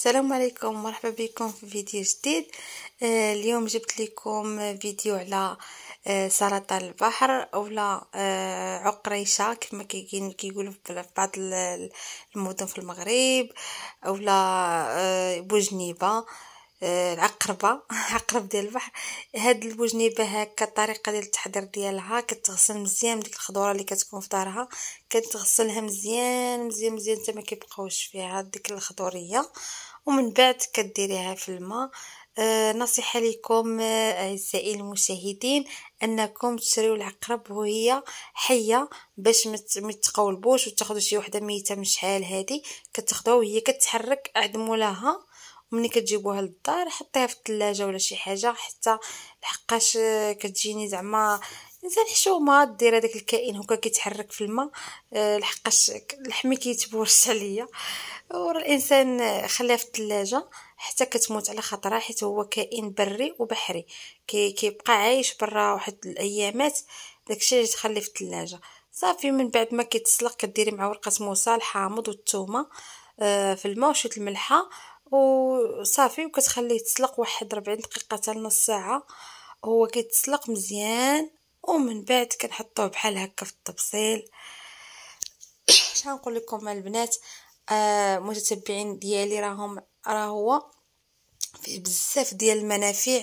السلام عليكم مرحبا بكم في فيديو جديد آه اليوم جبت لكم فيديو على آه سرطان البحر اولا آه عقريشه كما كيقولوا كيقولوا في بعض المدن في المغرب اولا آه، بوجنيبه آه، العقربه عقرب ديال البحر هاد البوجنيبه هكا الطريقه ديال التحضير ديالها كتغسل مزيان ديك الخضوره اللي كتكون في دارها كتغسلها مزيان مزيان مزيان حتى ما كيبقاوش فيها ديك الخضوريه ومن بعد كديريها في الماء آه، نصيحه لكم آه، اعزائي المشاهدين انكم تشريو العقرب وهي حيه باش ما تقولبوش وتاخذوا شي وحده ميته من شحال هذه كتاخذوها وهي كتحرك اعدموا لها وملي كتجيبوها للدار حطيها في التلاجة ولا شي حاجه حتى لحقاش كتجيني زعما الانسان حشومه دير هذاك الكائن هكا كيتحرك في الماء آه، لحقاش لحمي كيتبورش عليا ورا الانسان خليها في الثلاجه حتى كتموت على خطره حيت هو كائن بري وبحري كي كيبقى عايش برا واحد الايامات داكشي اللي تخلي في الثلاجه صافي من بعد ما كيتسلق كديري مع ورقه موسى الحامض والثومه آه، في الماء وشويه الملحه وصافي وكتخليه يتسلق واحد 40 دقيقه حتى لنص ساعه هو كيتسلق مزيان ومن بعد كنحطوه بحال هكا في الطبسيل شنو نقول لكم البنات آه متتبعين ديالي راهم راه هو فيه بزاف ديال المنافع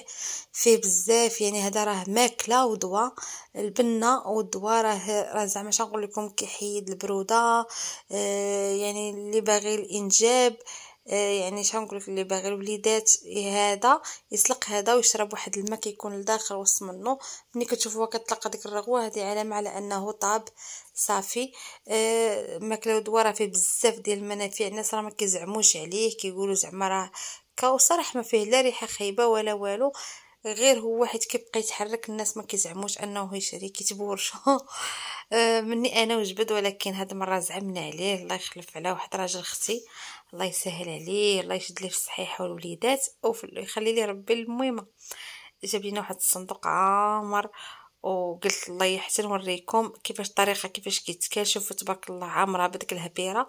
فيه بزاف يعني هذا راه ماكله ودواء البنه والدواء راه راه زعما اش نقول لكم كيحيد البروده آه يعني اللي باغي الانجاب آه، يعني شنو نقول لك اللي باغي الوليدات هذا يسلق هذا ويشرب واحد الماء كيكون لداخل وسط منه ملي كتشوفوها كتلقى ديك الرغوه هذه علامه على انه طاب صافي آه ماكله راه فيه بزاف ديال المنافع الناس راه ما كيزعموش عليه كيقولوا زعما راه هكا وصراحه ما فيه لا ريحه خايبه ولا والو غير هو حيت كيبقى يتحرك الناس ما كيزعموش انه يشري كيتبورشو آه، مني انا وجبد ولكن هاد المره زعمنا عليه الله يخلف على واحد راجل اختي الله يسهل عليه الله يشد ليه في الصحيحه والوليدات ويخلي ليه ربي المهمه جاب لينا واحد الصندوق عامر وقلت الله يحسن نوريكم كيفاش الطريقه كيفاش كيتكال شوفوا تبارك الله عامره بديك الهبيره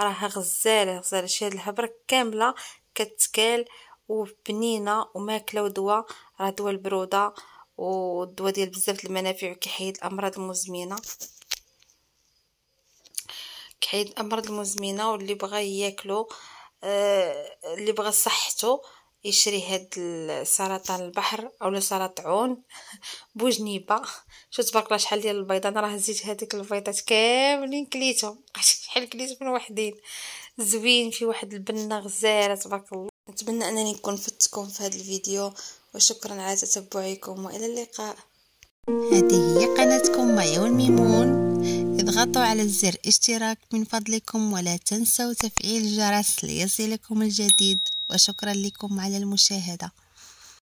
راها غزاله غزاله شي هاد الهبره كامله كتكال وبنينه وماكله ودواء راه دواء البروده ودواء ديال بزاف المنافع وكيحيد الامراض المزمنه كيحيد الامراض المزمنه واللي بغا ياكلو آه، اللي بغى صحته يشري هاد سرطان البحر اولا سرطعون بوجنيبه شو تبارك الله شحال ديال البيضه انا راه هزيت هذيك البيضات كاملين كليتهم شحال كليت من وحدين زوين في واحد البنه غزاله تبارك الله نتمنى انني نكون فدتكم في هذا الفيديو وشكرا على تتبعكم والى اللقاء هذه هي قناتكم مايون ميمون اضغطوا على زر اشتراك من فضلكم ولا تنسوا تفعيل الجرس ليصلكم الجديد وشكرا لكم على المشاهده